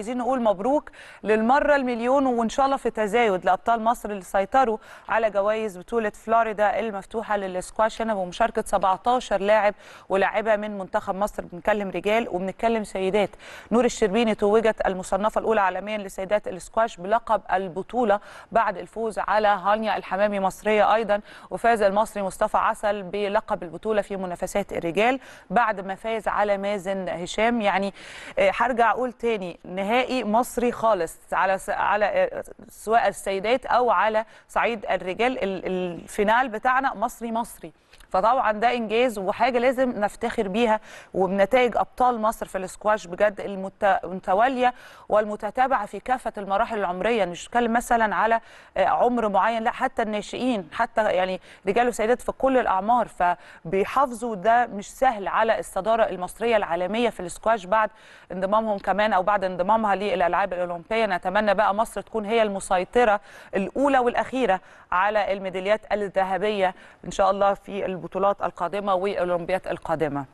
عايزين نقول مبروك للمره المليون وان شاء الله في تزايد لابطال مصر اللي سيطروا على جوائز بطوله فلوريدا المفتوحه للسكواش هنا بمشاركه 17 لاعب ولاعبه من منتخب مصر بنتكلم رجال وبنتكلم سيدات نور الشربيني توجت المصنفه الاولى عالميا لسيدات السكواش بلقب البطوله بعد الفوز على هانيا الحمامي مصريه ايضا وفاز المصري مصطفى عسل بلقب البطوله في منافسات الرجال بعد ما فاز على مازن هشام يعني آه، هرجع اقول تاني نهايه نهائي مصري خالص على س... على آه، سواء السيدات او على صعيد الرجال الفينال بتاعنا مصري مصري فطبعا ده انجاز وحاجه لازم نفتخر بيها وبنتائج ابطال مصر في الاسكواش بجد المتواليه والمتتابعه في كافه المراحل العمريه مش بتكلم مثلا على آه، عمر معين لا حتى الناشئين حتى يعني رجال وسيدات في كل الاعمار فبيحافظوا ده مش سهل على الصداره المصريه العالميه في الاسكواش بعد انضمامهم كمان او بعد انضمام ضمها للالعاب الاولمبيه نتمنى بقى مصر تكون هي المسيطره الاولى والاخيره على الميداليات الذهبيه ان شاء الله في البطولات القادمه والاولمبيات القادمه